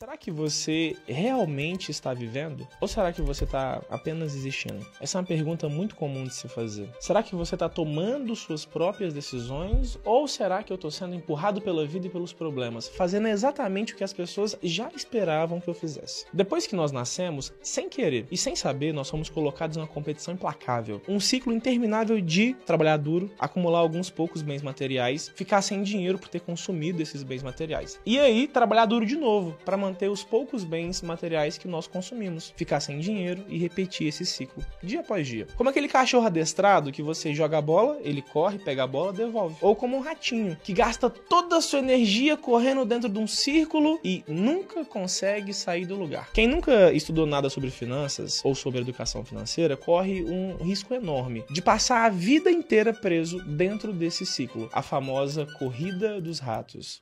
Será que você realmente está vivendo? Ou será que você está apenas existindo? Essa é uma pergunta muito comum de se fazer. Será que você está tomando suas próprias decisões? Ou será que eu estou sendo empurrado pela vida e pelos problemas, fazendo exatamente o que as pessoas já esperavam que eu fizesse? Depois que nós nascemos, sem querer e sem saber, nós somos colocados numa competição implacável. Um ciclo interminável de trabalhar duro, acumular alguns poucos bens materiais, ficar sem dinheiro por ter consumido esses bens materiais. E aí, trabalhar duro de novo, para manter manter os poucos bens materiais que nós consumimos, ficar sem dinheiro e repetir esse ciclo dia após dia. Como aquele cachorro adestrado que você joga a bola, ele corre, pega a bola, devolve. Ou como um ratinho que gasta toda a sua energia correndo dentro de um círculo e nunca consegue sair do lugar. Quem nunca estudou nada sobre finanças ou sobre educação financeira corre um risco enorme de passar a vida inteira preso dentro desse ciclo, a famosa corrida dos ratos.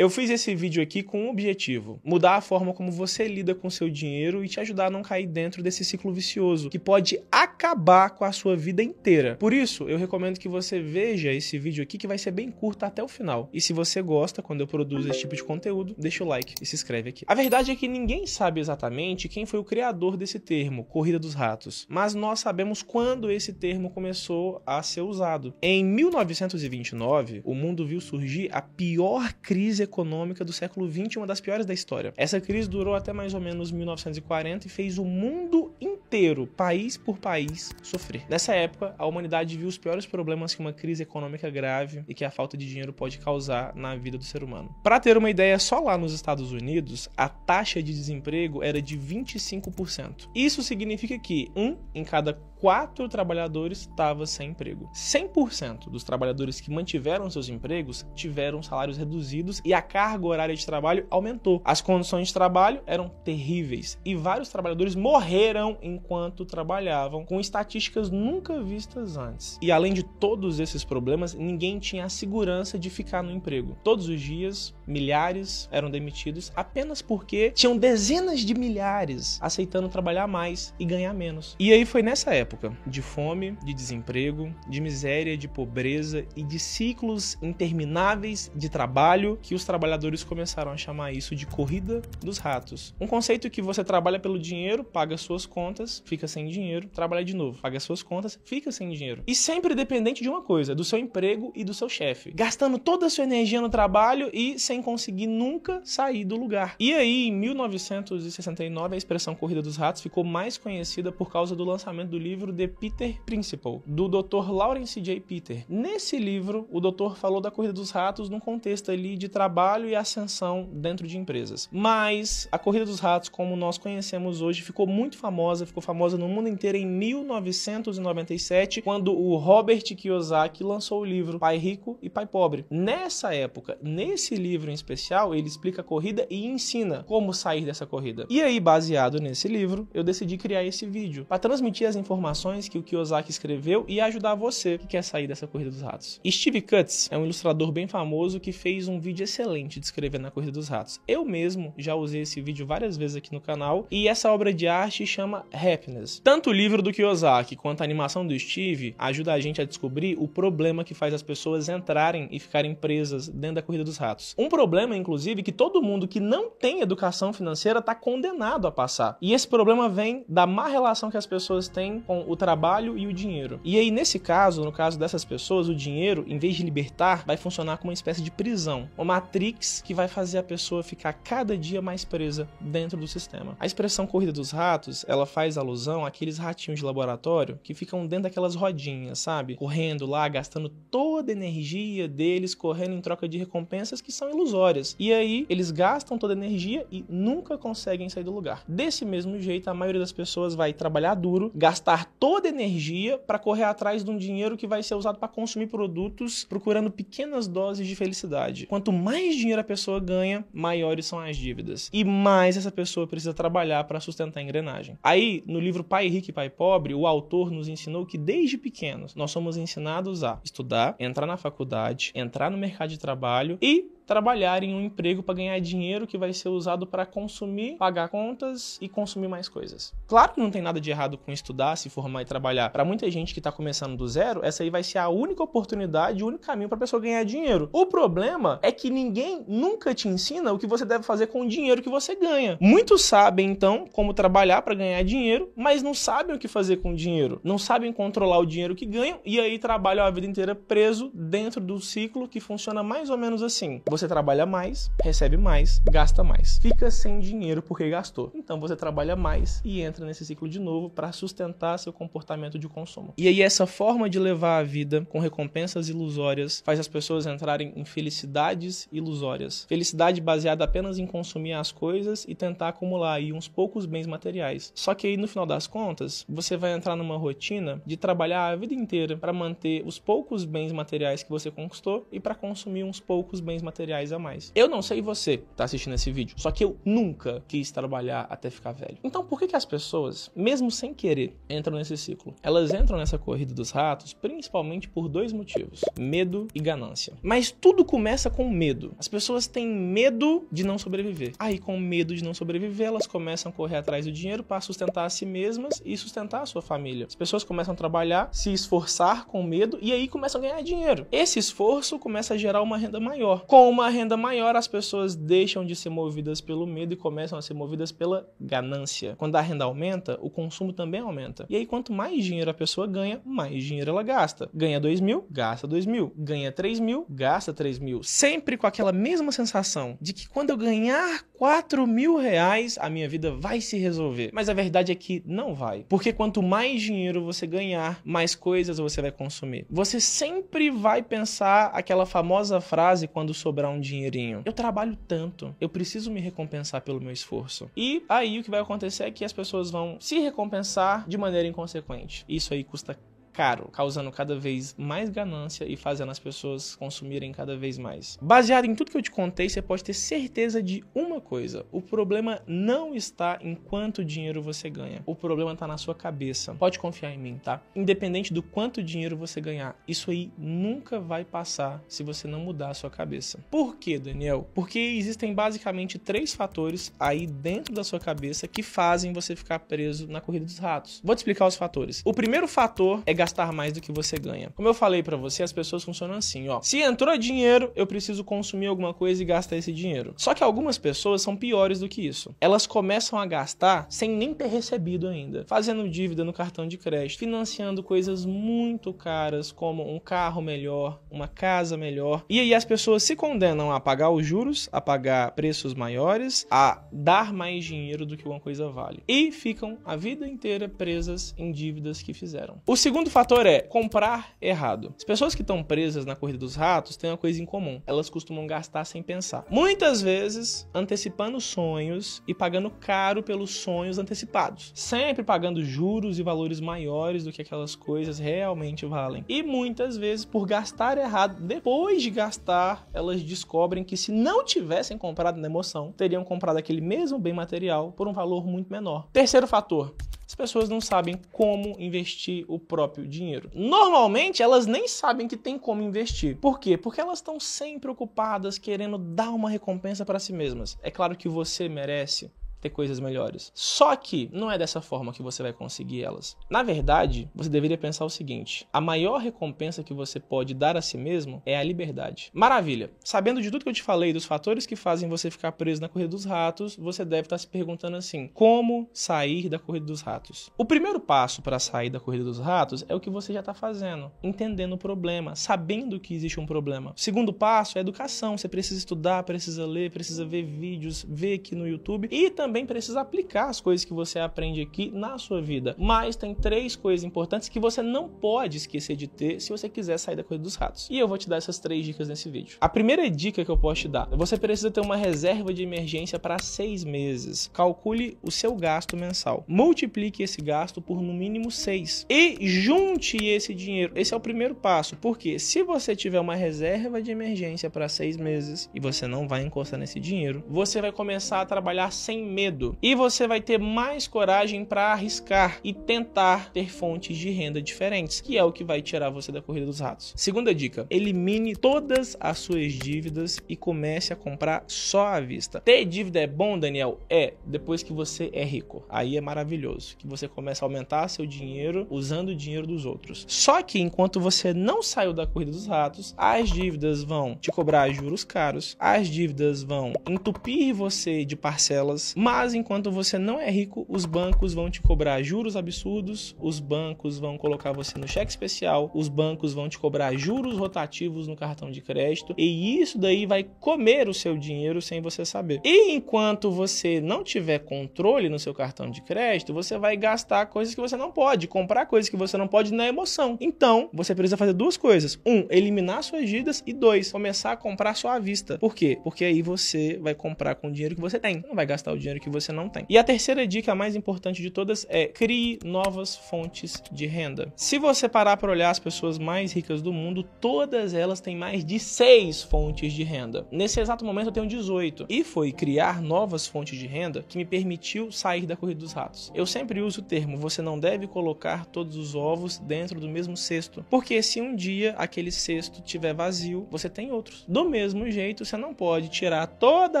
Eu fiz esse vídeo aqui com um objetivo: mudar a forma como você lida com seu dinheiro e te ajudar a não cair dentro desse ciclo vicioso que pode acabar com a sua vida inteira. Por isso, eu recomendo que você veja esse vídeo aqui que vai ser bem curto até o final. E se você gosta quando eu produzo esse tipo de conteúdo, deixa o like e se inscreve aqui. A verdade é que ninguém sabe exatamente quem foi o criador desse termo, corrida dos ratos, mas nós sabemos quando esse termo começou a ser usado. Em 1929, o mundo viu surgir a pior crise econômica do século XX, uma das piores da história. Essa crise durou até mais ou menos 1940 e fez o mundo inteiro, país por país, sofrer. Nessa época, a humanidade viu os piores problemas que uma crise econômica grave e que a falta de dinheiro pode causar na vida do ser humano. Para ter uma ideia, só lá nos Estados Unidos, a taxa de desemprego era de 25%. Isso significa que um em cada quatro trabalhadores estava sem emprego. 100% dos trabalhadores que mantiveram seus empregos tiveram salários reduzidos e a carga horária de trabalho aumentou. As condições de trabalho eram terríveis e vários trabalhadores morreram em enquanto trabalhavam, com estatísticas nunca vistas antes. E além de todos esses problemas, ninguém tinha a segurança de ficar no emprego. Todos os dias, milhares eram demitidos apenas porque tinham dezenas de milhares aceitando trabalhar mais e ganhar menos. E aí foi nessa época de fome, de desemprego, de miséria, de pobreza e de ciclos intermináveis de trabalho que os trabalhadores começaram a chamar isso de corrida dos ratos. Um conceito que você trabalha pelo dinheiro, paga suas contas contas, fica sem dinheiro, trabalha de novo, paga suas contas, fica sem dinheiro. E sempre dependente de uma coisa, do seu emprego e do seu chefe. Gastando toda a sua energia no trabalho e sem conseguir nunca sair do lugar. E aí, em 1969, a expressão corrida dos ratos ficou mais conhecida por causa do lançamento do livro The Peter Principle, do Dr. Lawrence J. Peter. Nesse livro, o doutor falou da corrida dos ratos num contexto ali de trabalho e ascensão dentro de empresas. Mas a corrida dos ratos, como nós conhecemos hoje, ficou muito famosa, ficou ficou famosa no mundo inteiro em 1997, quando o Robert Kiyosaki lançou o livro Pai Rico e Pai Pobre. Nessa época, nesse livro em especial, ele explica a corrida e ensina como sair dessa corrida. E aí, baseado nesse livro, eu decidi criar esse vídeo para transmitir as informações que o Kiyosaki escreveu e ajudar você que quer sair dessa corrida dos ratos. Steve Cutts é um ilustrador bem famoso que fez um vídeo excelente descrevendo a corrida dos ratos. Eu mesmo já usei esse vídeo várias vezes aqui no canal e essa obra de arte chama Happiness. Tanto o livro do Kiyosaki quanto a animação do Steve ajuda a gente a descobrir o problema que faz as pessoas entrarem e ficarem presas dentro da corrida dos ratos. Um problema, inclusive, que todo mundo que não tem educação financeira está condenado a passar. E esse problema vem da má relação que as pessoas têm com o trabalho e o dinheiro. E aí, nesse caso, no caso dessas pessoas, o dinheiro, em vez de libertar, vai funcionar como uma espécie de prisão, uma matrix que vai fazer a pessoa ficar cada dia mais presa dentro do sistema. A expressão corrida dos ratos, ela faz alusão àqueles ratinhos de laboratório que ficam dentro daquelas rodinhas, sabe? Correndo lá, gastando toda a energia deles, correndo em troca de recompensas que são ilusórias. E aí eles gastam toda a energia e nunca conseguem sair do lugar. Desse mesmo jeito, a maioria das pessoas vai trabalhar duro, gastar toda a energia para correr atrás de um dinheiro que vai ser usado para consumir produtos, procurando pequenas doses de felicidade. Quanto mais dinheiro a pessoa ganha, maiores são as dívidas. E mais essa pessoa precisa trabalhar para sustentar a engrenagem. Aí no livro Pai Rico e Pai Pobre, o autor nos ensinou que desde pequenos nós somos ensinados a estudar, entrar na faculdade, entrar no mercado de trabalho e trabalhar em um emprego para ganhar dinheiro que vai ser usado para consumir, pagar contas e consumir mais coisas. Claro que não tem nada de errado com estudar, se formar e trabalhar. Para muita gente que está começando do zero, essa aí vai ser a única oportunidade, o único caminho para a pessoa ganhar dinheiro. O problema é que ninguém nunca te ensina o que você deve fazer com o dinheiro que você ganha. Muitos sabem então como trabalhar para ganhar dinheiro, mas não sabem o que fazer com o dinheiro, não sabem controlar o dinheiro que ganham e aí trabalham a vida inteira preso dentro do ciclo que funciona mais ou menos assim. Você você trabalha mais, recebe mais, gasta mais. Fica sem dinheiro porque gastou. Então você trabalha mais e entra nesse ciclo de novo para sustentar seu comportamento de consumo. E aí essa forma de levar a vida com recompensas ilusórias faz as pessoas entrarem em felicidades ilusórias. Felicidade baseada apenas em consumir as coisas e tentar acumular aí uns poucos bens materiais. Só que aí no final das contas, você vai entrar numa rotina de trabalhar a vida inteira para manter os poucos bens materiais que você conquistou e para consumir uns poucos bens materiais a mais. Eu não sei você que tá assistindo esse vídeo, só que eu nunca quis trabalhar até ficar velho. Então por que, que as pessoas, mesmo sem querer, entram nesse ciclo? Elas entram nessa corrida dos ratos principalmente por dois motivos: medo e ganância. Mas tudo começa com medo. As pessoas têm medo de não sobreviver. Aí, com medo de não sobreviver, elas começam a correr atrás do dinheiro para sustentar a si mesmas e sustentar a sua família. As pessoas começam a trabalhar, se esforçar com medo e aí começam a ganhar dinheiro. Esse esforço começa a gerar uma renda maior. Com uma uma renda maior, as pessoas deixam de ser movidas pelo medo e começam a ser movidas pela ganância. Quando a renda aumenta, o consumo também aumenta. E aí, quanto mais dinheiro a pessoa ganha, mais dinheiro ela gasta. Ganha 2 mil, gasta 2 mil. Ganha 3 mil, gasta 3 mil. Sempre com aquela mesma sensação de que quando eu ganhar 4 mil reais, a minha vida vai se resolver. Mas a verdade é que não vai. Porque quanto mais dinheiro você ganhar, mais coisas você vai consumir. Você sempre vai pensar aquela famosa frase quando sobrar sobrar um dinheirinho. Eu trabalho tanto, eu preciso me recompensar pelo meu esforço. E aí o que vai acontecer é que as pessoas vão se recompensar de maneira inconsequente. Isso aí custa caro, causando cada vez mais ganância e fazendo as pessoas consumirem cada vez mais. Baseado em tudo que eu te contei, você pode ter certeza de uma coisa: o problema não está em quanto dinheiro você ganha, o problema está na sua cabeça. Pode confiar em mim, tá? Independente do quanto dinheiro você ganhar, isso aí nunca vai passar se você não mudar a sua cabeça. Por quê, Daniel? Porque existem basicamente três fatores aí dentro da sua cabeça que fazem você ficar preso na corrida dos ratos. Vou te explicar os fatores. O primeiro fator é gastar gastar mais do que você ganha. Como eu falei para você, as pessoas funcionam assim, ó. Se entrou dinheiro, eu preciso consumir alguma coisa e gastar esse dinheiro. Só que algumas pessoas são piores do que isso. Elas começam a gastar sem nem ter recebido ainda, fazendo dívida no cartão de crédito, financiando coisas muito caras como um carro melhor, uma casa melhor. E aí as pessoas se condenam a pagar os juros, a pagar preços maiores, a dar mais dinheiro do que uma coisa vale. E ficam a vida inteira presas em dívidas que fizeram. O segundo segundo fator é comprar errado. As pessoas que estão presas na corrida dos ratos têm uma coisa em comum: elas costumam gastar sem pensar. Muitas vezes antecipando sonhos e pagando caro pelos sonhos antecipados. Sempre pagando juros e valores maiores do que aquelas coisas realmente valem. E muitas vezes, por gastar errado, depois de gastar, elas descobrem que se não tivessem comprado na emoção, teriam comprado aquele mesmo bem material por um valor muito menor. Terceiro fator: as pessoas não sabem como investir o próprio dinheiro. Normalmente elas nem sabem que tem como investir. Por quê? Porque elas estão sempre ocupadas querendo dar uma recompensa para si mesmas. É claro que você merece ter coisas melhores. Só que não é dessa forma que você vai conseguir elas. Na verdade, você deveria pensar o seguinte: a maior recompensa que você pode dar a si mesmo é a liberdade. Maravilha! Sabendo de tudo que eu te falei, dos fatores que fazem você ficar preso na corrida dos ratos, você deve estar se perguntando assim: como sair da corrida dos ratos? O primeiro passo para sair da corrida dos ratos é o que você já está fazendo, entendendo o problema, sabendo que existe um problema. O segundo passo é educação. Você precisa estudar, precisa ler, precisa ver vídeos, ver aqui no YouTube e também também precisa aplicar as coisas que você aprende aqui na sua vida. Mas tem três coisas importantes que você não pode esquecer de ter se você quiser sair da corrida dos ratos. E eu vou te dar essas três dicas nesse vídeo. A primeira dica que eu posso te dar: você precisa ter uma reserva de emergência para seis meses. Calcule o seu gasto mensal. Multiplique esse gasto por no mínimo seis. E junte esse dinheiro. Esse é o primeiro passo. Porque se você tiver uma reserva de emergência para seis meses e você não vai encostar nesse dinheiro, você vai começar a trabalhar sem medo medo e você vai ter mais coragem para arriscar e tentar ter fontes de renda diferentes, que é o que vai tirar você da corrida dos ratos. Segunda dica: elimine todas as suas dívidas e comece a comprar só à vista. Ter dívida é bom, Daniel? É, depois que você é rico. Aí é maravilhoso, que você começa a aumentar seu dinheiro usando o dinheiro dos outros. Só que enquanto você não saiu da corrida dos ratos, as dívidas vão te cobrar juros caros, as dívidas vão entupir você de parcelas, mas mas enquanto você não é rico, os bancos vão te cobrar juros absurdos, os bancos vão colocar você no cheque especial, os bancos vão te cobrar juros rotativos no cartão de crédito, e isso daí vai comer o seu dinheiro sem você saber. E enquanto você não tiver controle no seu cartão de crédito, você vai gastar coisas que você não pode, comprar coisas que você não pode na emoção. Então, você precisa fazer duas coisas: um, eliminar suas dívidas, e dois, começar a comprar só à vista. Por quê? Porque aí você vai comprar com o dinheiro que você tem, não vai gastar o dinheiro dinheiro que você não tem. E a terceira dica, a mais importante de todas, é crie novas fontes de renda. Se você parar para olhar as pessoas mais ricas do mundo, todas elas têm mais de seis fontes de renda. Nesse exato momento eu tenho 18 e foi criar novas fontes de renda que me permitiu sair da corrida dos ratos. Eu sempre uso o termo você não deve colocar todos os ovos dentro do mesmo cesto, porque se um dia aquele cesto tiver vazio, você tem outros. Do mesmo jeito, você não pode tirar toda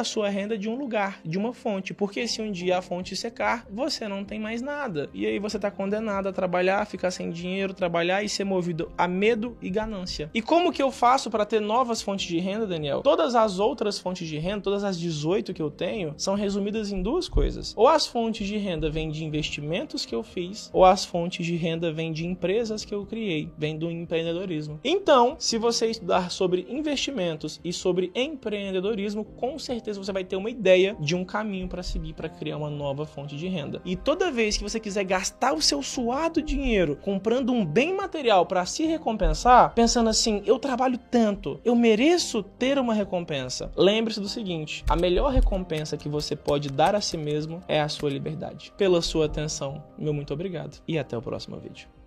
a sua renda de um lugar, de uma fonte, porque porque se um dia a fonte secar, você não tem mais nada. E aí você está condenado a trabalhar, ficar sem dinheiro, trabalhar e ser movido a medo e ganância. E como que eu faço para ter novas fontes de renda, Daniel? Todas as outras fontes de renda, todas as 18 que eu tenho, são resumidas em duas coisas. Ou as fontes de renda vêm de investimentos que eu fiz, ou as fontes de renda vêm de empresas que eu criei, vêm do empreendedorismo. Então, se você estudar sobre investimentos e sobre empreendedorismo, com certeza você vai ter uma ideia de um caminho para se conseguir para criar uma nova fonte de renda. E toda vez que você quiser gastar o seu suado dinheiro comprando um bem material para se recompensar, pensando assim, eu trabalho tanto, eu mereço ter uma recompensa. Lembre-se do seguinte: a melhor recompensa que você pode dar a si mesmo é a sua liberdade. Pela sua atenção, meu muito obrigado e até o próximo vídeo.